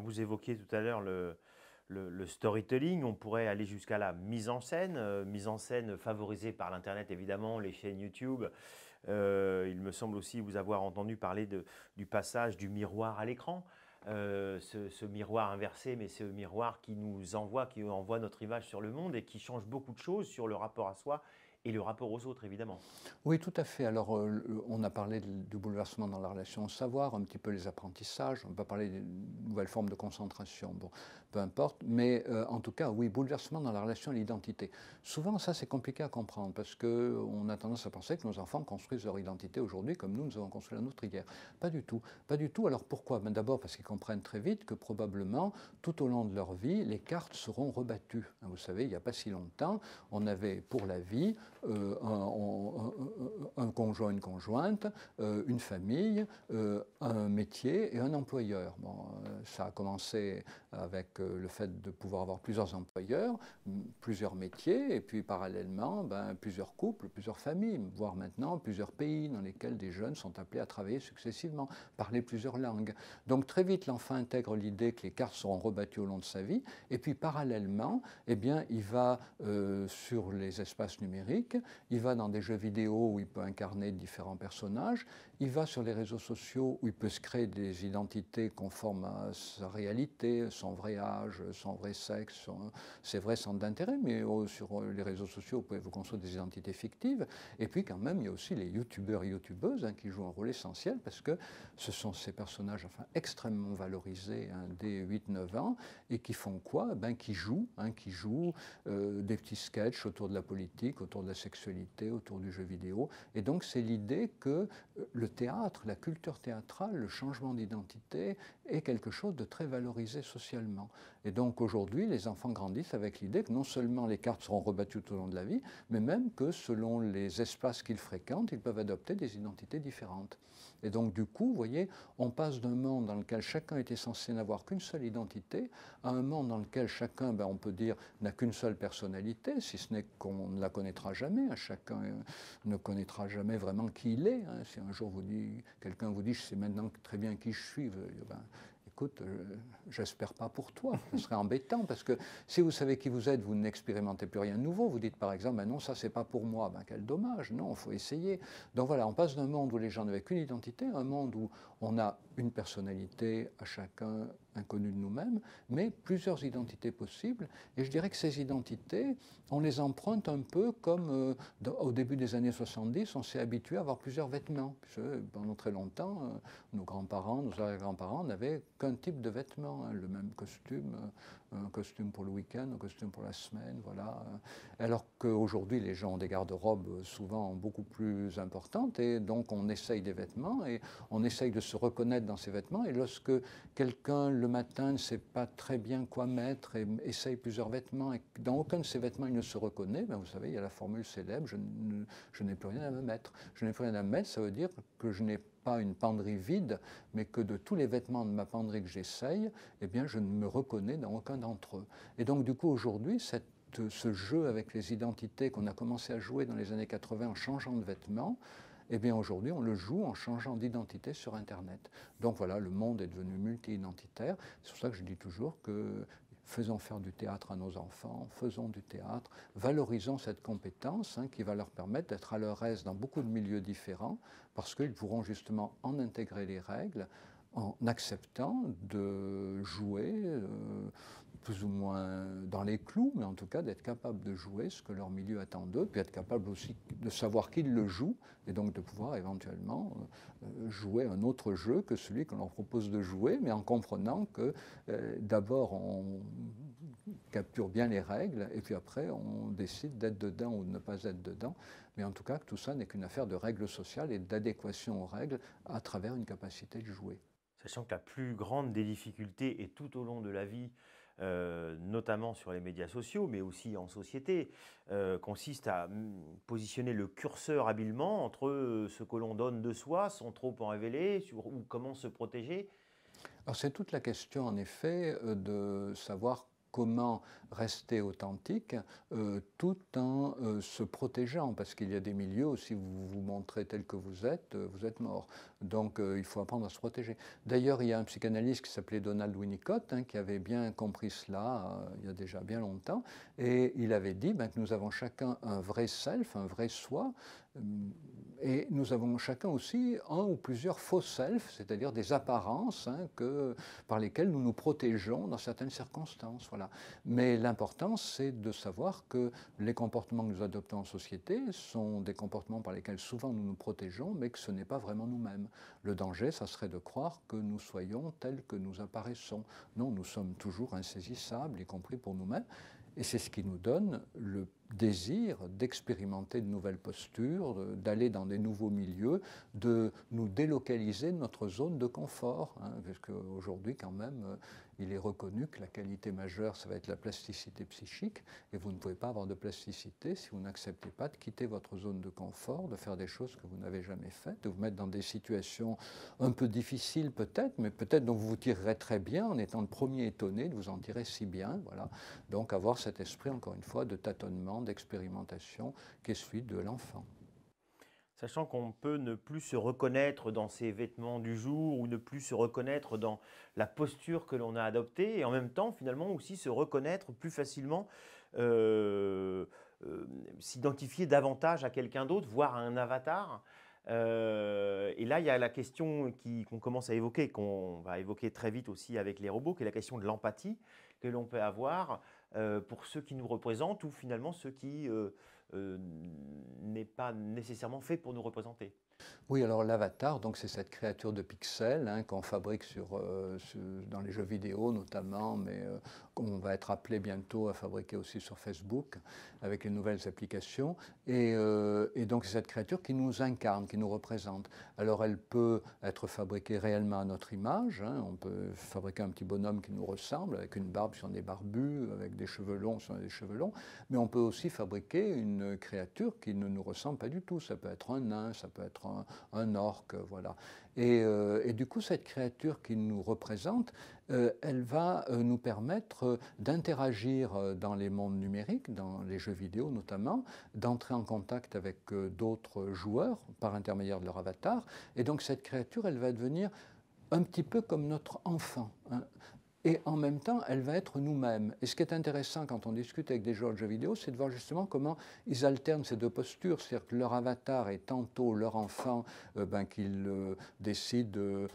Vous évoquiez tout à l'heure le, storytelling, on pourrait aller jusqu'à la mise en scène, euh, mise en scène favorisée par l'Internet évidemment, les chaînes YouTube. Euh, il me semble aussi vous avoir entendu parler du passage du miroir à l'écran. Euh, ce, ce, miroir inversé, mais ce miroir qui nous envoie, qui envoie notre image sur le monde et qui change beaucoup de choses sur le rapport à soi et le rapport aux autres, évidemment. Oui, tout à fait. Alors, euh, on a parlé du bouleversement dans la relation au savoir, un petit peu les apprentissages, on va parler des nouvelles formes de concentration, bon, peu importe. Mais euh, en tout cas, oui, bouleversement dans la relation à l'identité. Souvent, ça, c'est compliqué à comprendre parce qu'on a tendance à penser que nos enfants construisent leur identité aujourd'hui comme nous, nous avons construit la nôtre hier. Pas du tout. Pas du tout. Alors, pourquoi ben, D'abord, parce qu'ils comprennent très vite que probablement, tout au long de leur vie, les cartes seront rebattues. Hein, vous savez, il n'y a pas si longtemps, on avait pour la vie, euh, un, conjoint, une conjointe, euh, une famille, euh, un métier et un employeur. Bon, ça a commencé avec le fait de pouvoir avoir plusieurs employeurs, plusieurs métiers, et puis parallèlement, ben, plusieurs couples, plusieurs familles, voire maintenant plusieurs pays dans lesquels des jeunes sont appelés à travailler successivement, parler plusieurs langues. Donc très vite, l'enfant intègre l'idée que les cartes seront rebattues au long de sa vie, et puis parallèlement, eh bien, il va sur les espaces numériques il va dans des jeux vidéo où il peut incarner différents personnages, il va sur les réseaux sociaux où il peut se créer des identités conformes à sa réalité, son vrai âge, son vrai sexe, ses vrais centres d'intérêt, mais sur les réseaux sociaux, vous pouvez vous construire des identités fictives. Et puis quand même, il y a aussi les youtubeurs et youtubeuses hein, qui jouent un rôle essentiel parce que ce sont ces personnages enfin, extrêmement valorisés hein, dès 8-9 ans et qui font quoi ben, Qui jouent, hein, qui jouent euh, des petits sketchs autour de la politique, autour de la autour du jeu vidéo. Et donc c'est l'idée que euh, le théâtre, la culture théâtrale, le changement d'identité est quelque chose de très valorisé socialement. Et donc aujourd'hui, les enfants grandissent avec l'idée que non seulement les cartes seront rebattues tout au long de la vie, mais même que selon les espaces qu'ils fréquentent, ils peuvent adopter des identités différentes. Et donc, du coup, vous voyez, on passe d'un monde dans lequel chacun était censé n'avoir qu'une seule identité à un monde dans lequel chacun, ben, on peut dire, n'a qu'une seule personnalité, si ce n'est qu'on ne la connaîtra jamais. Hein, chacun euh, ne connaîtra jamais vraiment qui il est. Hein. Si un jour quelqu'un vous dit, je sais maintenant très bien qui je suis, euh, ben, écoute, euh, j'espère pas pour toi, ce serait embêtant, parce que si vous savez qui vous êtes, vous n'expérimentez plus rien de nouveau, vous dites par exemple, ben non, ça c'est pas pour moi, ben quel dommage, non, il faut essayer. Donc voilà, on passe d'un monde où les gens n'avaient qu'une identité à un monde où on a une personnalité à chacun inconnus de nous-mêmes, mais plusieurs identités possibles. Et je dirais que ces identités, on les emprunte un peu comme euh, au début des années 70, on s'est habitué à avoir plusieurs vêtements. pendant très longtemps, euh, nos grands-parents, nos arrière-grands-parents n'avaient qu'un type de vêtements, hein, le même costume, euh, un costume pour le week-end, un costume pour la semaine, voilà. Alors qu'aujourd'hui, les gens ont des garde-robes euh, souvent beaucoup plus importantes et donc on essaye des vêtements et on essaye de se reconnaître dans ces vêtements. Et lorsque quelqu'un le matin ne sait pas très bien quoi mettre et essaye plusieurs vêtements et dans aucun de ces vêtements il ne se reconnaît, ben vous savez, il y a la formule célèbre je n'ai plus rien à me mettre. Je n'ai plus rien à me mettre, ça veut dire que je n'ai pas pas une penderie vide, mais que de tous les vêtements de ma penderie que j'essaye, eh bien, je ne me reconnais dans aucun d'entre eux. Et donc, du coup, aujourd'hui, cette ce jeu avec les identités qu'on a commencé à jouer dans les années 80 en changeant de vêtements, eh bien aujourd'hui on le joue en changeant d'identité sur Internet. Donc voilà, le monde est devenu multi-identitaire. C'est pour ça que je dis toujours que faisons faire du théâtre à nos enfants, faisons du théâtre, valorisons cette compétence hein, qui va leur permettre d'être à leur aise dans beaucoup de milieux différents, parce qu'ils pourront justement en intégrer les règles en acceptant de jouer euh, plus ou moins dans les clous, mais en tout cas d'être capable de jouer ce que leur milieu attend d'eux, puis être capable aussi de savoir qu'ils le jouent, et donc de pouvoir éventuellement euh, jouer un autre jeu que celui qu'on leur propose de jouer, mais en comprenant que euh, d'abord on capture bien les règles, et puis après on décide d'être dedans ou de ne pas être dedans, mais en tout cas que tout ça n'est qu'une affaire de règles sociales et d'adéquation aux règles à travers une capacité de jouer. Sachant que la plus grande des difficultés est tout au long de la vie euh, notamment sur les médias sociaux, mais aussi en société, euh, consiste à mm, positionner le curseur habilement entre euh, ce que l'on donne de soi, sans trop en révéler, ou comment se protéger. Alors c'est toute la question en effet de savoir comment rester authentique euh, tout en euh, se protégeant, parce qu'il y a des milieux où si vous vous montrez tel que vous êtes, euh, vous êtes mort. Donc il faut apprendre à se protéger. D'ailleurs, il y a un psychanalyste qui s'appelait Donald Winnicott, hein, qui avait bien compris cela il y a déjà bien longtemps, et il avait dit ben, que nous avons chacun un vrai self, un vrai soi, euh, et nous avons chacun aussi un ou plusieurs faux self, c'est-à-dire des apparences hein, que, par lesquelles nous nous protégeons dans certaines circonstances. Voilà. Mais l'important, c'est de savoir que les comportements que nous adoptons en société sont des comportements par lesquels souvent nous nous protégeons, mais que ce n'est pas vraiment nous-mêmes. Le danger, ça serait de croire que nous soyons tels que nous apparaissons. Non, nous sommes toujours insaisissables, y compris pour nous-mêmes. Et c'est ce qui nous donne le désir d'expérimenter de nouvelles postures, d'aller dans des nouveaux milieux, de nous délocaliser de notre zone de confort, hein, puisque aujourd'hui quand même, euh, il est reconnu que la qualité majeure, ça va être la plasticité psychique, et vous ne pouvez pas avoir de plasticité si vous n'acceptez pas de quitter votre zone de confort, de faire des choses que vous n'avez jamais faites, de vous mettre dans des situations un peu difficiles peut-être, mais peut-être dont vous vous tirerez très bien en étant le premier étonné de vous en tirer si bien, voilà. Donc avoir cet esprit encore une fois de tâtonnement d'expérimentation qu'est celui de l'enfant. Sachant qu'on peut ne plus se reconnaître dans ses vêtements du jour ou ne plus se reconnaître dans la posture que l'on a adoptée et en même temps finalement aussi se reconnaître plus facilement, euh, euh, s'identifier davantage à quelqu'un d'autre, voire à un avatar. Euh, et là, il y a la question qu'on commence à évoquer, qu'on va évoquer très vite aussi avec les robots, qui est la question de l'empathie que l'on peut avoir euh, pour ceux qui nous représentent ou finalement ceux qui euh, euh, n'est pas nécessairement fait pour nous représenter. Oui, alors l'avatar, donc c'est cette créature de pixels hein, qu'on fabrique euh, sur, dans les jeux vidéo notamment, mais qu'on euh, va être appelé bientôt à fabriquer aussi sur Facebook avec les nouvelles applications. Euh, et, donc c'est cette créature qui nous incarne, qui nous représente. Alors elle peut être fabriquée réellement à notre image. Hein. on peut fabriquer un petit bonhomme qui nous ressemble, avec une barbe si on est barbu, avec des cheveux longs si on a des cheveux longs. Mais on peut aussi fabriquer une créature qui ne nous ressemble pas du tout. Ça peut être un nain, ça peut être un, orque, voilà. Euh, et, du coup, cette créature qui nous représente, euh, elle va euh, nous permettre d'interagir dans les mondes numériques, dans les jeux vidéo notamment, d'entrer en contact avec d'autres joueurs par intermédiaire de leur avatar. Et donc cette créature, elle va devenir un petit peu comme notre enfant. Hein et en même temps, elle va être nous-mêmes. Et ce qui est intéressant quand on discute avec des joueurs de jeux vidéo, c'est de voir justement comment ils alternent ces deux postures, c'est-à-dire que leur avatar est tantôt leur enfant euh, ben, qu'ils euh, décident euh,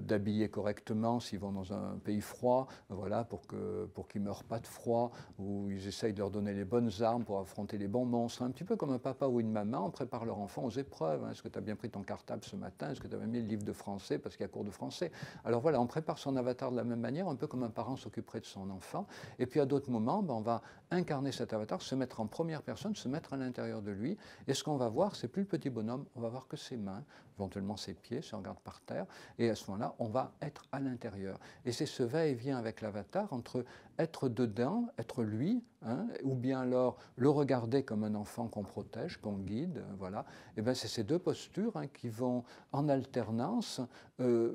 d'habiller correctement s'ils vont dans un pays froid, voilà, pour qu'ils pour qu'ils ne meurent pas de froid, ou ils essayent de leur donner les bonnes armes pour affronter les bons monstres, un petit peu comme un papa ou une maman, on prépare leur enfant aux épreuves. Hein. Est-ce que tu as bien pris ton cartable ce matin Est-ce que tu as bien mis le livre de français parce qu'il y a cours de français Alors voilà, on prépare son avatar de la même manière, un peu comme un parent s'occuperait de son enfant. Et puis à d'autres moments, ben, on va incarner cet avatar, se mettre en première personne, se mettre à l'intérieur de lui. Et ce qu'on va voir, c'est plus le petit bonhomme, on va voir que ses mains, éventuellement ses pieds, si on regarde par terre. Et à ce moment-là, on va être à l'intérieur. Et c'est ce va-et-vient avec l'avatar entre être dedans, être lui, hein, ou bien alors le regarder comme un enfant qu'on protège, qu'on guide, voilà. Et ben c'est ces deux postures hein, qui vont en alternance euh,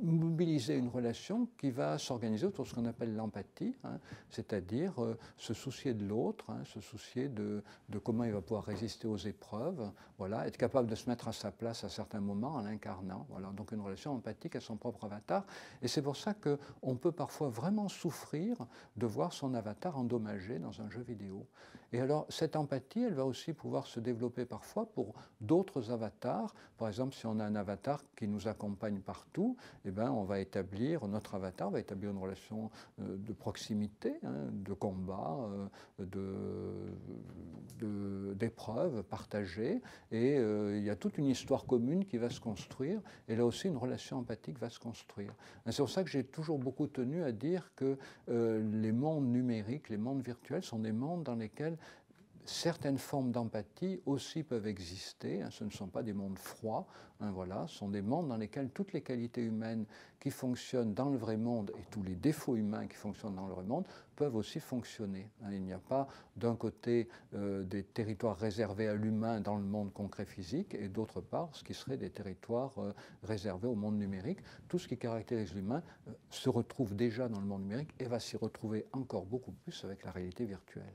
mobiliser une relation qui va s'organiser autour de ce qu'on appelle l'empathie, hein, c'est-à-dire euh, se soucier de l'autre, hein, se soucier de, comment il va pouvoir résister aux épreuves, voilà, être capable de se mettre à sa place à certains moments en l'incarnant, voilà, donc une relation empathique à son propre avatar. Et c'est pour ça qu'on peut parfois vraiment souffrir de voir son avatar endommagé dans un jeu vidéo. Et alors, cette empathie, elle va aussi pouvoir se développer parfois pour d'autres avatars. Par exemple, si on a un avatar qui nous accompagne partout, eh ben, on va établir, notre avatar va établir une relation euh, de proximité, hein, de combat, euh, d'épreuves de, partagées. Et euh, il y a toute une histoire commune qui va se construire. Et là aussi, une relation empathique va se construire. C'est pour ça que j'ai toujours beaucoup tenu à dire que les mondes numériques, les mondes virtuels sont des mondes dans lesquels certaines formes d'empathie aussi peuvent exister. Hein, ce ne sont pas des mondes froids, hein, voilà, ce sont des mondes dans lesquels toutes les qualités humaines qui fonctionnent dans le vrai monde et tous les défauts humains qui fonctionnent dans le vrai monde peuvent aussi fonctionner. Hein. il n'y a pas d'un côté euh, des territoires réservés à l'humain dans le monde concret physique et d'autre part ce qui serait des territoires euh, réservés au monde numérique. Tout ce qui caractérise l'humain euh, se retrouve déjà dans le monde numérique et va s'y retrouver encore beaucoup plus avec la réalité virtuelle.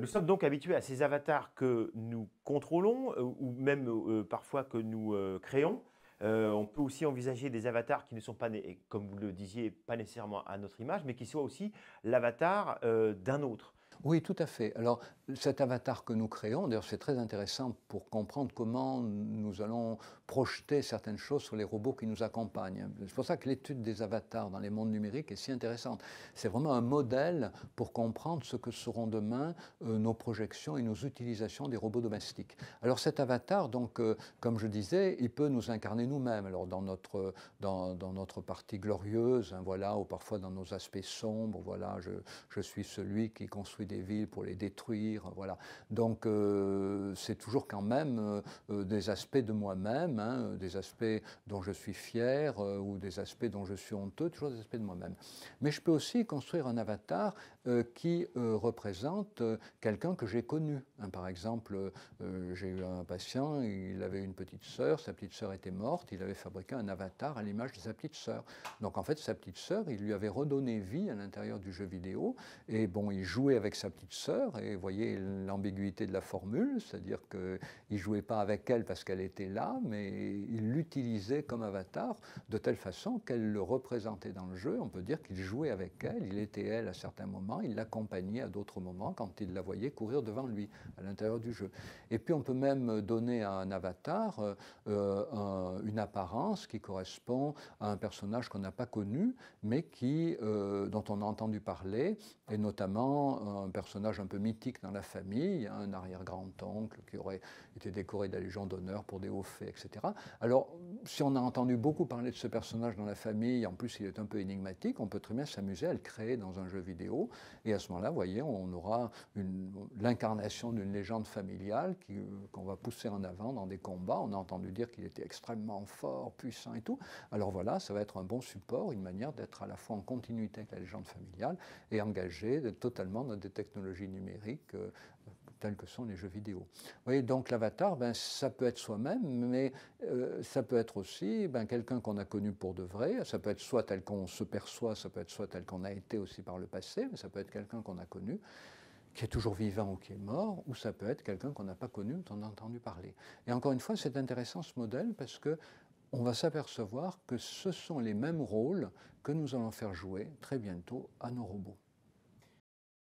Nous sommes donc habitués à ces avatars que nous contrôlons euh, ou même euh, parfois que nous euh, créons. on peut aussi envisager des avatars qui ne sont pas, comme vous le disiez, pas nécessairement à notre image, mais qui soient aussi l'avatar d'un autre. Oui, tout à fait. Alors, cet avatar que nous créons, d'ailleurs, c'est très intéressant pour comprendre comment nous allons projeter certaines choses sur les robots qui nous accompagnent. C'est pour ça que l'étude des avatars dans les mondes numériques est si intéressante. C'est vraiment un modèle pour comprendre ce que seront demain euh, nos projections et nos utilisations des robots domestiques. Alors, cet avatar, donc, euh, comme je disais, il peut nous incarner nous-mêmes. Alors, dans notre, dans, notre partie glorieuse, hein, voilà, ou parfois dans nos aspects sombres, voilà, je suis celui qui construit des villes pour les détruire. Voilà. Donc euh, c'est toujours quand même euh, euh, des aspects de moi-même, hein, des aspects dont je suis fier ou des aspects dont je suis honteux, toujours des aspects de moi-même. Mais je peux aussi construire un avatar euh, qui euh, représente euh, quelqu'un que j'ai connu. Hein. par exemple, j'ai eu un patient, il avait une petite sœur, sa petite sœur était morte, il avait fabriqué un avatar à l'image de sa petite sœur. Donc en fait, sa petite sœur, il lui avait redonné vie à l'intérieur du jeu vidéo, et bon, il jouait avec sa petite sœur, et vous voyez l'ambiguïté de la formule, c'est-à-dire qu'il ne jouait pas avec elle parce qu'elle était là, mais il l'utilisait comme avatar de telle façon qu'elle le représentait dans le jeu. On peut dire qu'il jouait avec elle, il était elle à certains moments il l'accompagnait à d'autres moments quand il la voyait courir devant lui à l'intérieur du jeu. Et puis on peut même donner à un avatar euh, euh, une apparence qui correspond à un personnage qu'on n'a pas connu, mais qui, euh, dont on a entendu parler, et notamment un personnage un peu mythique dans la famille, un arrière-grand-oncle qui aurait été décoré de la Légion d'honneur pour des hauts faits, etc. Alors, si on a entendu beaucoup parler de ce personnage dans la famille, en plus il est un peu énigmatique, on peut très bien s'amuser à le créer dans un jeu vidéo et à ce moment-là, vous voyez, on aura l'incarnation d'une légende familiale qu'on va pousser en avant dans des combats. On a entendu dire qu'il était extrêmement fort, puissant et tout. Alors voilà, ça va être un bon support, une manière d'être à la fois en continuité avec la légende familiale et engagé totalement dans des technologies numériques euh, telles que sont les jeux vidéo. Vous voyez, donc l'avatar, ben, ça peut être soi-même, mais euh, euh, ça peut être aussi ben, quelqu'un qu'on a connu pour de vrai, ça peut être soit tel qu'on se perçoit, ça peut être soit tel qu'on a été aussi par le passé, mais ça peut être quelqu'un qu'on a connu qui est toujours vivant ou qui est mort, ou ça peut être quelqu'un qu'on n'a pas connu, dont on a entendu parler. Et encore une fois, c'est intéressant ce modèle parce que on va s'apercevoir que ce sont les mêmes rôles que nous allons faire jouer très bientôt à nos robots.